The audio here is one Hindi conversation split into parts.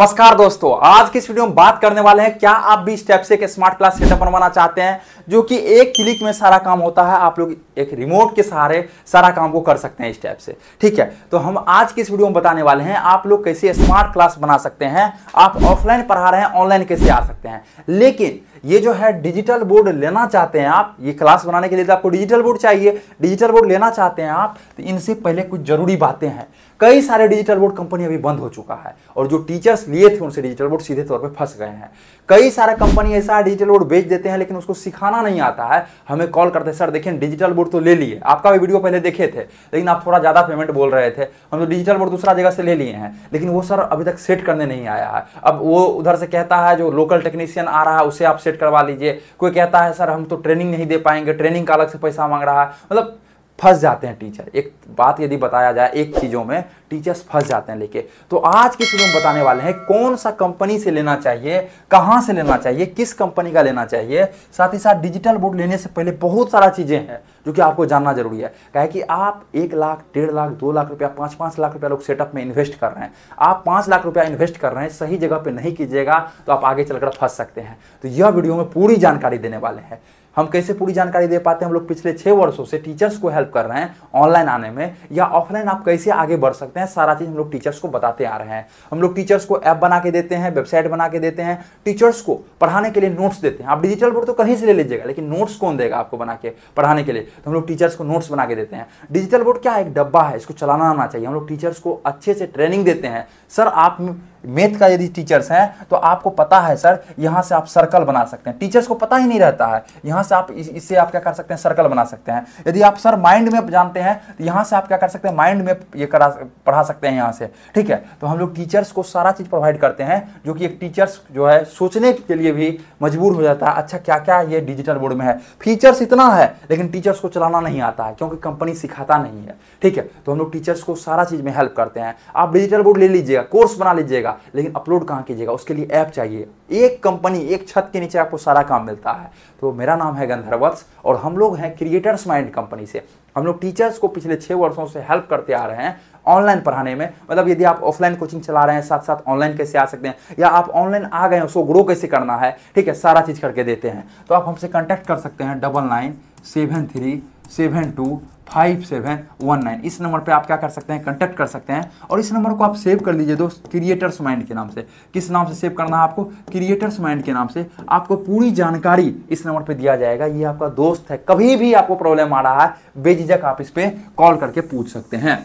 नमस्कार दोस्तों आज की इस वीडियो में बात करने वाले हैं क्या आप भी स्टेप से एक स्मार्ट क्लास सेटअप बनवाना चाहते हैं जो कि एक क्लिक में सारा काम होता है आप लोग एक रिमोट के सहारे सारा काम को कर सकते हैं स्टेप से ठीक है तो हम आज की इस वीडियो में बताने वाले हैं आप लोग कैसे स्मार्ट क्लास बना सकते हैं आप ऑफलाइन पढ़ा रहे हैं ऑनलाइन कैसे आ सकते हैं लेकिन ये जो है डिजिटल बोर्ड लेना चाहते हैं आप ये क्लास बनाने के लिए तो आपको डिजिटल बोर्ड चाहिए डिजिटल बोर्ड लेना चाहते हैं आप तो इनसे पहले कुछ जरूरी बातें हैं कई सारे डिजिटल बोर्ड कंपनी अभी बंद हो चुका है और जो टीचर्स लिए थे उनसे डिजिटल बोर्ड सीधे तौर पर फंस गए हैं कई सारे कंपनी ऐसा डिजिटल बोर्ड बेच देते हैं लेकिन उसको सिखाना नहीं आता है हमें कॉल करते हैं सर देखिए डिजिटल बोर्ड तो ले लिए आपका भी वीडियो पहले देखे थे लेकिन आप थोड़ा ज़्यादा पेमेंट बोल रहे थे हम तो डिजिटल बोर्ड दूसरा जगह से ले लिए हैं लेकिन वो सर अभी तक सेट करने नहीं आया है अब वो उधर से कहता है जो लोकल टेक्नीशियन आ रहा है उसे आप सेट करवा लीजिए कोई कहता है सर हम तो ट्रेनिंग नहीं दे पाएंगे ट्रेनिंग का अलग से पैसा मांग रहा है मतलब फंस जाते हैं टीचर एक बात यदि बताया जाए एक चीज़ों में टीचर्स फंस जाते हैं लेके तो आज के वीडियो में बताने वाले हैं कौन सा कंपनी से लेना चाहिए कहाँ से लेना चाहिए किस कंपनी का लेना चाहिए साथ ही साथ डिजिटल बोर्ड लेने से पहले बहुत सारा चीज़ें हैं जो कि आपको जानना जरूरी है कहे कि आप एक लाख डेढ़ लाख दो लाख रुपया पाँच पाँच लाख रुपया लोग सेटअप में इन्वेस्ट कर रहे हैं आप पाँच लाख रुपया इन्वेस्ट कर रहे हैं सही जगह पर नहीं कीजिएगा तो आप आगे चलकर फंस सकते हैं तो यह वीडियो में पूरी जानकारी देने वाले हैं हम कैसे पूरी जानकारी दे पाते हैं हम लोग पिछले छह वर्षों से टीचर्स को हेल्प कर रहे हैं ऑनलाइन आने में या ऑफलाइन आप कैसे आगे बढ़ सकते हैं सारा चीज़ हम लोग टीचर्स को बताते आ रहे हैं हम लोग टीचर्स को ऐप बना के देते हैं वेबसाइट बना के देते हैं टीचर्स को पढ़ाने के लिए नोट्स देते हैं आप डिजिटल बुक तो कहीं से ले लीजिएगा लेकिन नोट्स कौन देगा आपको बना के पढ़ाने के लिए तो हम लोग टीचर्स को नोट्स बना के देते हैं डिजिटल बोर्ड क्या है एक डब्बा है इसको चलाना आना चाहिए हम लोग टीचर्स को अच्छे से ट्रेनिंग देते हैं सर आप मैथ का यदि टीचर्स हैं तो आपको पता है सर यहाँ से आप सर्कल बना सकते हैं टीचर्स को पता ही नहीं रहता है यहाँ से आप इससे आप क्या कर सकते हैं सर्कल बना सकते हैं यदि आप सर माइंड मैप जानते हैं तो यहाँ से आप क्या कर सकते हैं माइंड मैप ये करा पढ़ा सकते हैं यहाँ से ठीक है तो हम लोग टीचर्स को सारा चीज़ प्रोवाइड करते हैं जो कि एक टीचर्स जो है सोचने के लिए भी मजबूर हो जाता है अच्छा क्या क्या ये डिजिटल बोर्ड में है फीचर्स इतना है लेकिन टीचर्स को चलाना नहीं आता है क्योंकि कंपनी सिखाता नहीं है ठीक है तो हम लोग टीचर्स को सारा चीज़ में हेल्प करते हैं आप डिजिटल बोर्ड ले लीजिएगा कोर्स बना लीजिएगा जाएगा लेकिन अपलोड कहाँ कीजिएगा उसके लिए ऐप चाहिए एक कंपनी एक छत के नीचे आपको सारा काम मिलता है तो मेरा नाम है गंधर्वत्स और हम लोग हैं क्रिएटर्स माइंड कंपनी से हम लोग टीचर्स को पिछले छः वर्षों से हेल्प करते आ रहे हैं ऑनलाइन पढ़ाने में मतलब यदि आप ऑफलाइन कोचिंग चला रहे हैं साथ साथ ऑनलाइन कैसे आ सकते हैं या आप ऑनलाइन आ गए हैं उसको ग्रो कैसे करना है ठीक है सारा चीज़ करके देते हैं तो आप हमसे कॉन्टैक्ट कर सकते हैं double nine seven three seven two five seven one nine इस नंबर पे आप क्या कर सकते हैं कंटेक्ट कर सकते हैं और इस नंबर को आप सेव कर लीजिए दोस्त क्रिएटर्स माइंड के नाम से किस नाम से सेव करना है आपको क्रिएटर्स माइंड के नाम से आपको पूरी जानकारी इस नंबर पे दिया जाएगा ये आपका दोस्त है कभी भी आपको प्रॉब्लम आ रहा है बेझिझक आप इस पर कॉल करके पूछ सकते हैं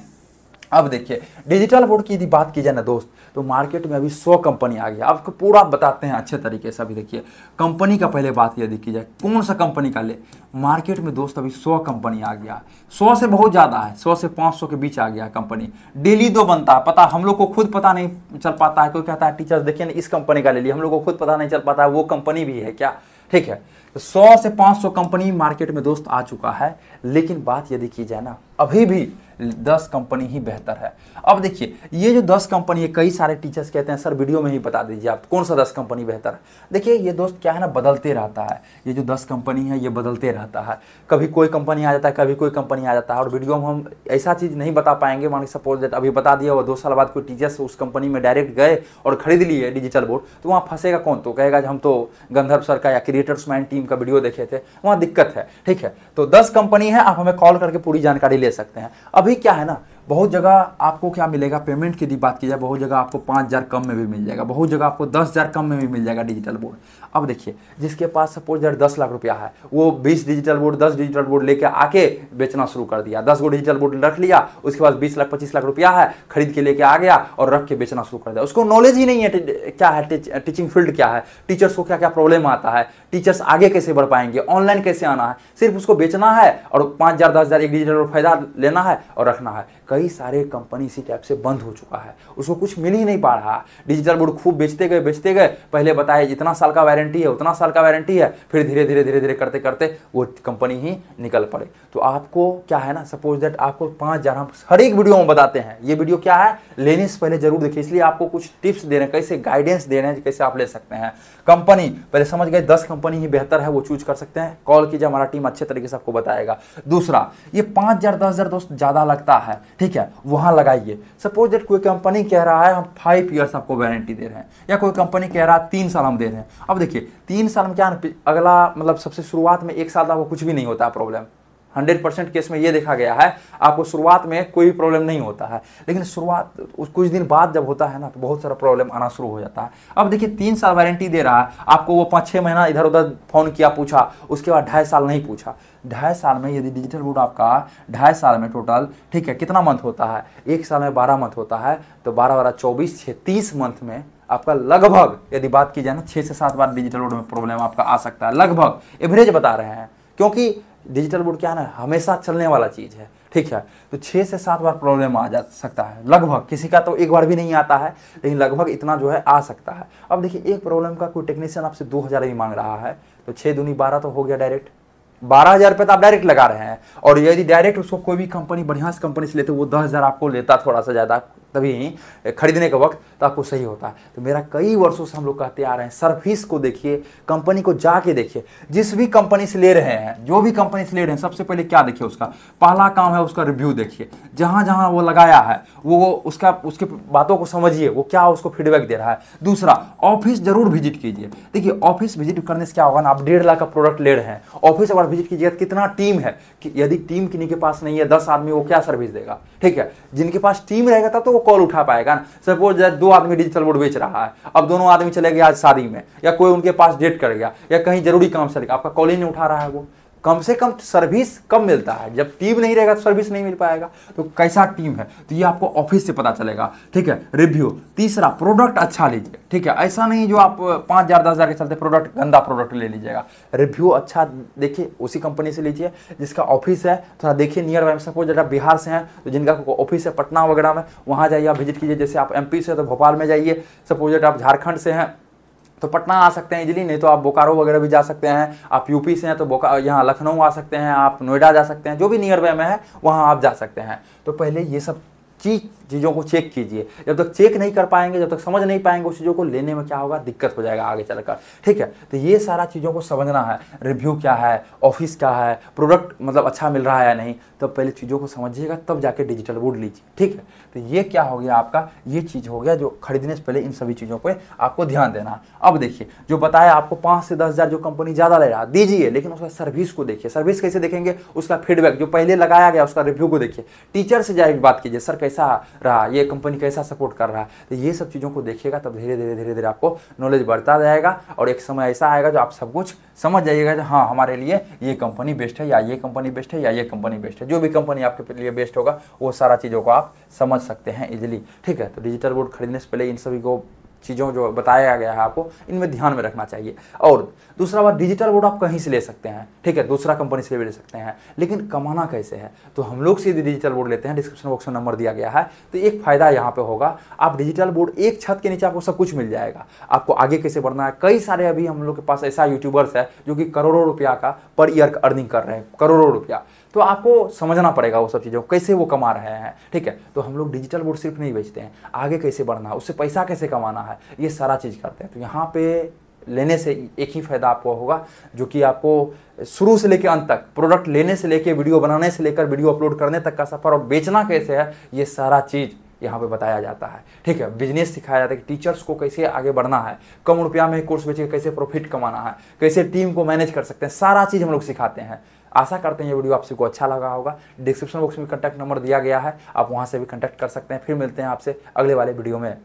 अब देखिए डिजिटल बोर्ड की यदि बात की जाए ना दोस्त तो मार्केट में अभी सौ कंपनी आ गई आपको पूरा बताते हैं अच्छे तरीके से अभी देखिए कंपनी का पहले बात यदि की जाए कौन सा कंपनी का ले मार्केट में दोस्त अभी सौ कंपनी आ गया सौ से बहुत ज़्यादा है सौ से पाँच सौ के बीच आ गया कंपनी डेली दो बनता है पता हम लोग को खुद पता नहीं चल पाता है कोई कहता है टीचर्स देखिए ना इस कंपनी का ले लिया हम लोग को खुद पता नहीं चल पाता है वो कंपनी भी है क्या ठीक है तो सौ से पाँच सौ कंपनी मार्केट में दोस्त आ चुका है लेकिन बात यदि की जाए ना अभी भी दस कंपनी ही बेहतर है अब देखिए ये जो दस कंपनी है कई सारे टीचर्स कहते हैं सर वीडियो में ही बता दीजिए आप कौन सा दस कंपनी बेहतर है देखिए ये दोस्त क्या है ना बदलते रहता है ये जो दस कंपनी है ये बदलते रहता है कभी कोई कंपनी आ जाता है कभी कोई कंपनी आ जाता है और वीडियो में हम ऐसा चीज़ नहीं बता पाएंगे मान सपोज अभी बता दिया वो दो साल बाद कोई टीचर्स उस कंपनी में डायरेक्ट गए और खरीद लिए डिजिटल बोर्ड तो वहाँ फंसेगा कौन तो कहेगा हम तो गंधर्व सर का या क्रिएटर्स मैन टीम का वीडियो देखे थे वहाँ दिक्कत है ठीक है तो दस कंपनी है आप हमें कॉल करके पूरी जानकारी ले सकते हैं अभी क्या है ना बहुत जगह आपको क्या मिलेगा पेमेंट की बात की जाए बहुत जगह आपको पाँच हज़ार कम में भी मिल जाएगा बहुत जगह आपको दस हज़ार कम में भी मिल जाएगा डिजिटल बोर्ड अब देखिए जिसके पास सपोज यार दस लाख रुपया है वो बीस डिजिटल बोर्ड दस डिजिटल बोर्ड लेके आके बेचना शुरू कर दिया दस गो डिजिटल बोर्ड रख लिया उसके बाद बीस लाख पच्चीस लाख रुपया है खरीद के लेके आ गया और रख के बेचना शुरू कर दिया उसको नॉलेज ही नहीं है क्या है टीचिंग फील्ड क्या है टीचर्स को क्या क्या प्रॉब्लम आता है टीचर्स आगे कैसे बढ़ पाएंगे ऑनलाइन कैसे आना है सिर्फ उसको बेचना है और पाँच हज़ार दस हज़ार एक डिजिटल फायदा लेना है और रखना है कई कई सारे कंपनी इसी टाइप से बंद हो चुका है उसको कुछ मिल ही नहीं पा रहा डिजिटल बोर्ड खूब बेचते गए बेचते गए पहले बताया जितना साल का वारंटी है उतना साल का वारंटी है फिर धीरे धीरे धीरे धीरे करते करते वो कंपनी ही निकल पड़े तो आपको क्या है ना सपोज दैट आपको पाँच हज़ार हम हर एक वीडियो में बताते हैं ये वीडियो क्या है लेने से पहले जरूर देखिए इसलिए आपको कुछ टिप्स दे रहे हैं कैसे गाइडेंस दे रहे हैं कैसे आप ले सकते हैं कंपनी पहले समझ गए दस कंपनी ही बेहतर है वो चूज कर सकते हैं कॉल कीजिए हमारा टीम अच्छे तरीके से आपको बताएगा दूसरा ये पाँच हज़ार दस हज़ार दोस्त ज़्यादा लगता है ठीक है वहाँ लगाइए सपोज डेट कोई कंपनी कह रहा है हम फाइव ईयर्स आपको वारंटी दे रहे हैं या कोई कंपनी कह रहा है तीन साल हम दे रहे हैं अब देखिए तीन साल में क्या अगला मतलब सबसे शुरुआत में एक साल तो आपको कुछ भी नहीं होता प्रॉब्लम हंड्रेड परसेंट केस में ये देखा गया है आपको शुरुआत में कोई प्रॉब्लम नहीं होता है लेकिन शुरुआत कुछ दिन बाद जब होता है ना तो बहुत सारा प्रॉब्लम आना शुरू हो जाता है अब देखिए तीन साल वारंटी दे रहा है आपको वो पाँच छः महीना इधर उधर फ़ोन किया पूछा उसके बाद ढाई साल नहीं पूछा ढाई साल में यदि डिजिटल बोर्ड आपका ढाई साल में टोटल ठीक है कितना मंथ होता है एक साल में बारह मंथ होता है तो बारह बारह चौबीस छः तीस मंथ में आपका लगभग यदि बात की जाए ना छः से सात बार डिजिटल बोर्ड में प्रॉब्लम आपका आ सकता है लगभग एवरेज बता रहे हैं क्योंकि डिजिटल बोर्ड क्या है ना हमेशा चलने वाला चीज़ है ठीक है तो छः से सात बार प्रॉब्लम आ जा सकता है लगभग किसी का तो एक बार भी नहीं आता है लेकिन लगभग इतना जो है आ सकता है अब देखिए एक प्रॉब्लम का कोई टेक्नीशियन आपसे दो हज़ार भी मांग रहा है तो छः दूनी बारह तो हो गया डायरेक्ट बारह हज़ार रुपये तो आप डायरेक्ट लगा रहे हैं और यदि डायरेक्ट उसको कोई भी कंपनी बढ़िया से कंपनी से लेते वो दस हज़ार आपको लेता थोड़ा सा ज़्यादा तभी खरीदने के वक्त तो आपको सही होता है तो मेरा कई वर्षों से हम लोग कहते आ रहे हैं सर्विस को देखिए कंपनी को जाके देखिए जिस भी कंपनी से ले रहे हैं जो भी कंपनी से ले रहे हैं सबसे पहले क्या देखिए उसका पहला काम है उसका रिव्यू देखिए जहाँ जहाँ वो लगाया है वो उसका उसके बातों को समझिए वो क्या उसको फीडबैक दे रहा है दूसरा ऑफिस जरूर विजिट कीजिए देखिए ऑफिस विजिट करने से क्या होगा ना आप डेढ़ लाख का प्रोडक्ट ले रहे हैं ऑफिस अगर विजिट कीजिएगा कितना टीम है कि यदि टीम किन्हीं के पास नहीं है दस आदमी वो क्या सर्विस देगा ठीक है जिनके पास टीम रहेगा तब तो वो कॉल उठा पाएगा ना सपोज दो आदमी डिजिटल बोर्ड बेच रहा है अब दोनों आदमी चले गए आज शादी में या कोई उनके पास डेट कर गया या कहीं जरूरी काम से आपका कॉल ही नहीं उठा रहा है वो कम से कम सर्विस कम मिलता है जब टीम नहीं रहेगा तो सर्विस नहीं मिल पाएगा तो कैसा टीम है तो ये आपको ऑफिस से पता चलेगा ठीक है रिव्यू तीसरा प्रोडक्ट अच्छा लीजिए ठीक है ऐसा नहीं जो आप पाँच हज़ार दस हज़ार के चलते प्रोडक्ट गंदा प्रोडक्ट ले लीजिएगा रिव्यू अच्छा देखिए उसी कंपनी से लीजिए जिसका ऑफिस है थोड़ा देखिए नियर बाय सपोज अगर बिहार से हैं तो जिनका ऑफिस है पटना वगैरह में वहाँ जाइए आप विजिट कीजिए जैसे आप एम से तो भोपाल में जाइए सपोज आप झारखंड से हैं तो पटना आ सकते हैं इजली नहीं तो आप बोकारो वगैरह भी जा सकते हैं आप यूपी से हैं तो बोकार यहाँ लखनऊ आ सकते हैं आप नोएडा जा सकते हैं जो भी नियर बाय में है वहाँ आप जा सकते हैं तो पहले ये सब चीज़ चीज़ों को चेक कीजिए जब तक चेक नहीं कर पाएंगे जब तक समझ नहीं पाएंगे उस चीज़ों को लेने में क्या होगा दिक्कत हो जाएगा आगे चलकर ठीक है तो ये सारा चीज़ों को समझना है रिव्यू क्या है ऑफिस क्या है प्रोडक्ट मतलब अच्छा मिल रहा है या नहीं तो पहले चीज़ों को समझिएगा तब जाके डिजिटल बोर्ड लीजिए ठीक है तो ये क्या हो गया आपका ये चीज़ हो गया जो खरीदने से पहले इन सभी चीज़ों पर आपको ध्यान देना है अब देखिए जो बताया आपको पाँच से दस हज़ार जो कंपनी ज़्यादा ले रहा दीजिए लेकिन उसका सर्विस को देखिए सर्विस कैसे देखेंगे उसका फीडबैक जो पहले लगाया गया उसका रिव्यू को देखिए टीचर से जाए बात कीजिए सर कैसा रहा ये कंपनी कैसा सपोर्ट कर रहा तो ये सब चीज़ों को देखिएगा तब धीरे धीरे धीरे धीरे आपको नॉलेज बढ़ता जाएगा और एक समय ऐसा आएगा जो आप सब कुछ समझ जाइएगा जो हाँ हमारे लिए ये कंपनी बेस्ट है या ये कंपनी बेस्ट है या ये कंपनी बेस्ट है जो भी कंपनी आपके लिए बेस्ट होगा वो सारा चीज़ों को आप समझ सकते हैं इजिली ठीक है तो डिजिटल बोर्ड खरीदने से पहले इन सभी को चीज़ों जो बताया गया है आपको इनमें ध्यान में रखना चाहिए और दूसरा बात डिजिटल बोर्ड आप कहीं से ले सकते हैं ठीक है दूसरा कंपनी से भी ले सकते हैं लेकिन कमाना कैसे है तो हम लोग सीधे डिजिटल बोर्ड लेते हैं डिस्क्रिप्शन बॉक्स में नंबर दिया गया है तो एक फ़ायदा यहाँ पर होगा आप डिजिटल बोर्ड एक छत के नीचे आपको सब कुछ मिल जाएगा आपको आगे कैसे बढ़ना है कई सारे अभी हम लोग के पास ऐसा यूट्यूबर्स है जो कि करोड़ों रुपया का पर ईयर अर्निंग कर रहे हैं करोड़ों रुपया तो आपको समझना पड़ेगा वो सब चीज़ों कैसे वो कमा रहे हैं ठीक है तो हम लोग डिजिटल बोर्ड सिर्फ नहीं बेचते हैं आगे कैसे बढ़ना है उससे पैसा कैसे कमाना है ये सारा चीज़ करते हैं तो यहाँ पे लेने से एक ही फ़ायदा आपको होगा जो कि आपको शुरू से लेकर अंत तक प्रोडक्ट लेने से लेकर वीडियो बनाने से लेकर वीडियो अपलोड करने तक का सफ़र और बेचना कैसे है ये सारा चीज़ यहाँ पे बताया जाता है ठीक है बिजनेस सिखाया जाता है कि टीचर्स को कैसे आगे बढ़ना है कम रुपया में कोर्स बेचकर कैसे प्रॉफिट कमाना है कैसे टीम को मैनेज कर सकते हैं सारा चीज़ हम लोग सिखाते हैं आशा करते हैं ये वीडियो आप सबको अच्छा लगा होगा डिस्क्रिप्शन बॉक्स में कंटैक्ट नंबर दिया गया है आप वहाँ से भी कंटैक्ट कर सकते हैं फिर मिलते हैं आपसे अगले वाले वीडियो में